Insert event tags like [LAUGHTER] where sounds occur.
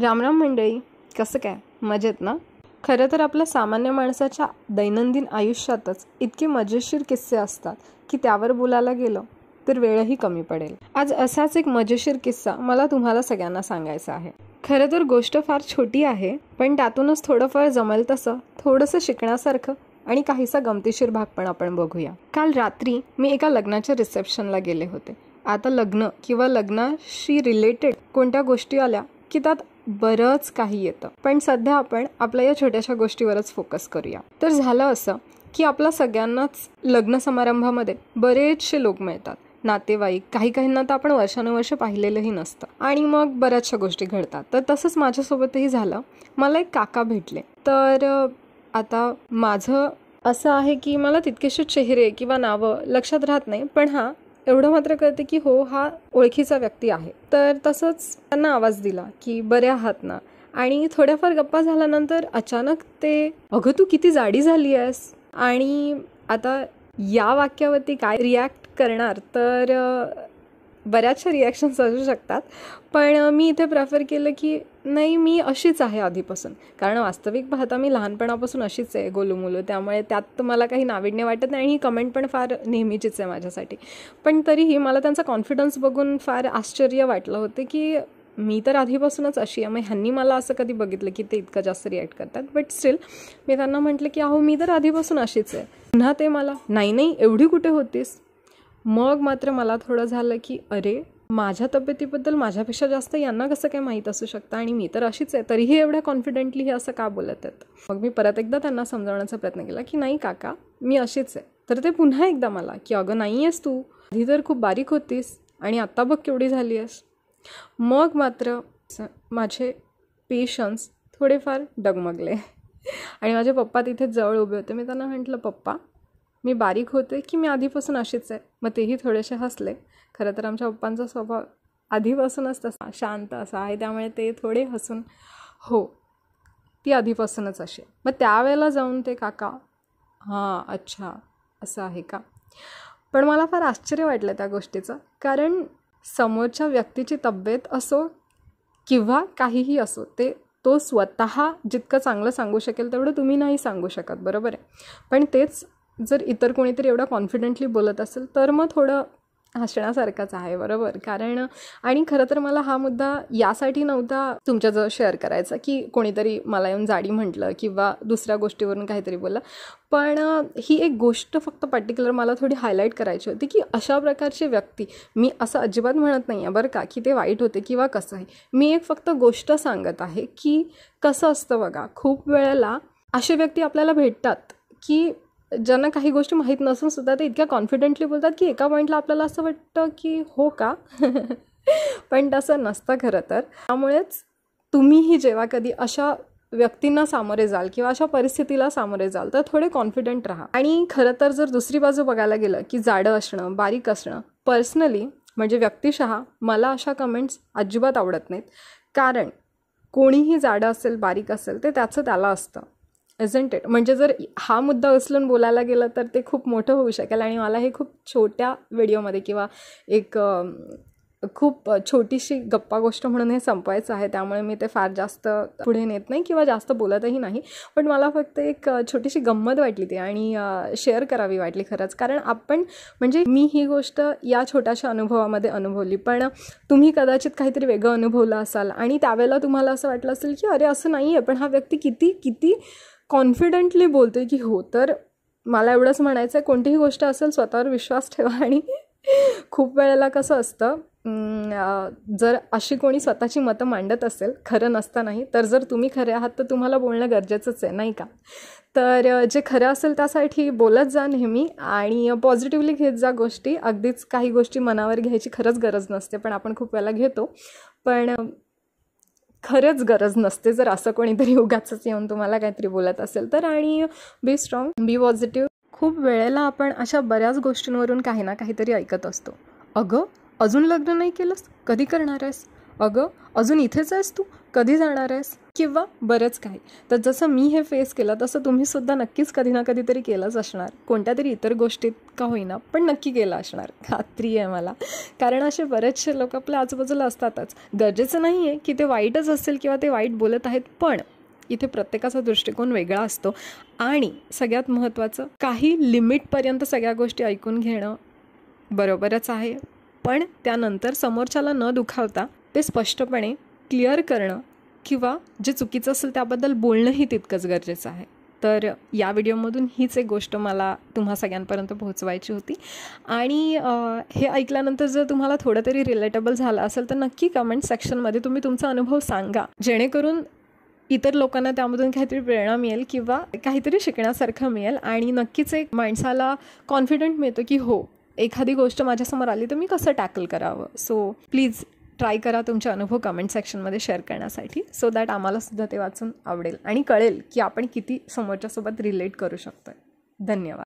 रामराम मंडळी कसं काय मजेत ना खरं तर आपल्या सामान्य माणसाच्या दैनंदिन आयुष्यातच इतके मजेशीर किस्से असतात की त्यावर बोलायला गेलं तर वेळही कमी पडेल आज असाच एक मजेशीर किस्सा मला तुम्हाला सगळ्यांना सांगायचा आहे खरं तर गोष्ट फार छोटी आहे पण त्यातूनच थोडंफार जमेल तसं थोडंसं शिकण्यासारखं आणि काहीसा गमतीशीर भाग पण आपण बघूया काल रात्री मी एका लग्नाच्या रिसेप्शनला गेले होते आता लग्न किंवा लग्नाशी रिलेटेड कोणत्या गोष्टी आल्या की त्यात बरंच काही येतं पण सध्या आपण आपल्या या छोट्याशा गोष्टीवरच फोकस करूया तर झालं असं की आपल्या सगळ्यांनाच लग्न समारंभामध्ये बरेचसे लोक मिळतात नातेवाईक काही काहींना तर आपण वर्षानुवर्ष पाहिलेलंही नसतं आणि मग बऱ्याचशा गोष्टी घडतात तर तसंच माझ्यासोबतही झालं मला एक काका भेटले तर आता माझं असं आहे की मला तितकेसे चेहरे किंवा नावं लक्षात राहत नाही पण हां एवढं मात्र कळते की हो हा ओळखीचा व्यक्ती आहे तर तसंच त्यांना आवाज दिला की बऱ्या आहात ना आणि थोड्याफार गप्पा झाल्यानंतर अचानक ते अगं तू किती जाडी झाली आहेस आणि आता या वाक्यावरती काय रिॲक्ट करणार तर बऱ्याचशा रिॲक्शन्स असू शकतात पण मी इथे प्रेफर केलं की नाही मी अशीच आहे आधीपासून कारण वास्तविक पाहता मी लहानपणापासून अशीच आहे गोलूमुलू त्यामुळे त्यात मला काही नाविन्य वाटत नाही आणि ही कमेंट पण फार नेहमीचीच आहे माझ्यासाठी पण तरीही मला त्यांचा कॉन्फिडन्स बघून फार आश्चर्य वाटलं होतं की मी तर आधीपासूनच अशी आहे मग ह्यांनी मला असं कधी बघितलं की ते इतकं जास्त रिॲक्ट करतात बट स्टील मी त्यांना म्हटलं की अहो मी तर आधीपासून अशीच आहे पुन्हा ते मला नाही नाही एवढी कुठे होतीस मग मात्र मला थोडं झालं की अरे माझ्या तब्येतीबद्दल माझ्यापेक्षा जास्त यांना कसं काय माहीत असू शकतं आणि मी तर अशीच आहे तरीही एवढ्या कॉन्फिडेंटली हे असं का बोलत आहेत मग मी परत एकदा त्यांना समजावण्याचा प्रयत्न केला की नाही काका मी अशीच आहे तर ते पुन्हा एकदा मला की अगं नाही आहेस तू आधी तर खूप बारीक होतीस आणि आत्ता बघ केवढी झाली आहेस मग मात्र माझे पेशन्स थोडेफार डगमगले आणि माझे पप्पा तिथे जवळ उभे होते मी त्यांना म्हटलं पप्पा मी बारीक होते की मी आधीपासून अशीच आहे मग तेही थोडेसे हसले खरं तर आमच्या पप्पांचा स्वभाव आधीपासूनच तसा शांत असा आहे त्यामुळे ते थोडे हसून हो ती आधीपासूनच अशी मग त्यावेळेला जाऊन ते काका हां अच्छा असं आहे का पण मला फार आश्चर्य वाटलं त्या गोष्टीचं कारण समोरच्या व्यक्तीची तब्येत असो किंवा काहीही असो ते तो स्वतः जितकं चांगलं सांगू शकेल तेवढं तुम्ही नाही सांगू शकत बरोबर आहे पण तेच जर इतर कोणीतरी एवढा कॉन्फिडेंटली बोलत असेल तर मग थोडं हसण्यासारखाच आहे बरोबर कारण आणि खरं तर मला हा मुद्दा यासाठी नव्हता तुमच्याजवळ शेअर करायचा की कोणीतरी मला येऊन जाडी म्हटलं किंवा दुसऱ्या गोष्टीवरून काहीतरी बोललं पण ही एक गोष्ट फक्त पर्टिक्युलर मला थोडी हायलाईट करायची होती की अशा प्रकारची व्यक्ती मी असं अजिबात म्हणत नाही आहे बरं का की ते वाईट होते किंवा कसं आहे मी एक फक्त गोष्ट सांगत आहे की कसं असतं बघा खूप वेळेला असे व्यक्ती आपल्याला भेटतात की ज्यांना काही गोष्टी माहीत नसून सुद्धा ते इतक्या कॉन्फिडेंटली बोलतात की एका पॉईंटला आपल्याला असं वाटतं की हो का [LAUGHS] पण तसं नसतं खरं तर त्यामुळेच तुम्हीही जेव्हा कधी अशा व्यक्तींना सामोरे जाल किंवा अशा परिस्थितीला सामोरे जाल तर थोडे कॉन्फिडंट राहा आणि खरं तर जर दुसरी बाजू बघायला गेलं की जाडं असणं बारीक असणं पर्सनली म्हणजे व्यक्तिशः मला अशा कमेंट्स अजिबात आवडत नाहीत कारण कोणीही जाडं असेल बारीक असेल ते त्याचं त्याला असतं इजंट इट म्हणजे जर हा मुद्दा उचलून बोलायला गेला तर ते खूप मोठं होऊ शकेल आणि मला हे खूप छोट्या व्हिडिओमध्ये किंवा एक खूप छोटीशी गप्पा गोष्ट म्हणून हे संपवायचं आहे त्यामुळे मी ते फार जास्त पुढे नेत नाही किंवा जास्त बोलतही नाही पण मला फक्त एक छोटीशी गंमत वाटली ती आणि शेअर करावी वाटली खरंच कारण आपण म्हणजे मी ही गोष्ट या छोट्याशा अनुभवामध्ये अनुभवली पण तुम्ही कदाचित काहीतरी वेगळं अनुभवलं असाल आणि त्यावेळेला तुम्हाला असं वाटलं असेल की अरे असं नाही आहे पण हा व्यक्ती किती किती कॉन्फिडेंटली बोलते की हो तर मला एवढंच म्हणायचं आहे कोणतीही गोष्ट असेल स्वतःवर विश्वास ठेवा [LAUGHS] आणि खूप वेळेला कसं असतं जर अशी कोणी स्वतःची मतं मांडत असेल खरं नसतानाही तर जर तुम्ही खरे आहात तर तुम्हाला बोलणं गरजेचंच आहे नाही का तर जे खरं असेल त्यासाठी बोलत जा नेहमी आणि पॉझिटिव्हली घेत जा गोष्टी अगदीच काही गोष्टी मनावर घ्यायची खरंच गरज नसते पण आपण खूप वेळेला घेतो पण खरंच गरज नसते जर असं कोणीतरी उगाच येऊन तुम्हाला काहीतरी बोलत असेल तर आणि बी स्ट्रॉंग बी पॉझिटिव्ह खूप वेळेला आपण अशा बऱ्याच गोष्टींवरून काही ना काहीतरी ऐकत असतो अगं अजून लग्न नाही केलंस कधी करणार आहेस अगं अजून इथेच आहेस तू कधी जाणार आहेस किंवा बरंच काही तर जसं मी हे फेस केलं तसं तुम्हीसुद्धा नक्कीच कधी ना कधीतरी केलंच असणार कोणत्या तरी इतर गोष्टीत का होईना पण नक्की केलं असणार खात्री आहे मला कारण असे बरेचसे लोक आपल्या आजूबाजूला असतातच गरजेचं नाही आहे की ते वाईटच असेल किंवा ते वाईट बोलत आहेत पण इथे प्रत्येकाचा दृष्टिकोन वेगळा असतो आणि सगळ्यात महत्त्वाचं काही लिमिटपर्यंत सगळ्या गोष्टी ऐकून घेणं बरोबरच आहे पण त्यानंतर समोरच्याला न दुखावता ते स्पष्टपणे क्लिअर करणं किंवा जे चुकीचं असेल त्याबद्दल बोलणंही तितकंच गरजेचं आहे तर या व्हिडिओमधून हीच एक गोष्ट मला तुम्हा सगळ्यांपर्यंत पोहोचवायची होती आणि हे ऐकल्यानंतर जर तुम्हाला थोडं तरी रिलेटेबल झालं असेल तर नक्की कमेंट सेक्शनमध्ये तुम्ही तुमचा अनुभव सांगा जेणेकरून इतर लोकांना त्यामधून काहीतरी प्रेरणा मिळेल किंवा काहीतरी शिकण्यासारखं मिळेल आणि नक्कीच एक माणसाला कॉन्फिडंट मिळतो की हो एखादी गोष्ट माझ्यासमोर आली तर मी कसं टॅकल करावं सो प्लीज ट्राय करा तुमचे अनुभव कमेंट सेक्शनमध्ये शेअर करण्यासाठी सो दॅट आम्हालासुद्धा ते वाचून आवडेल आणि कळेल की आपण किती समोरच्यासोबत रिलेट करू शकतो धन्यवाद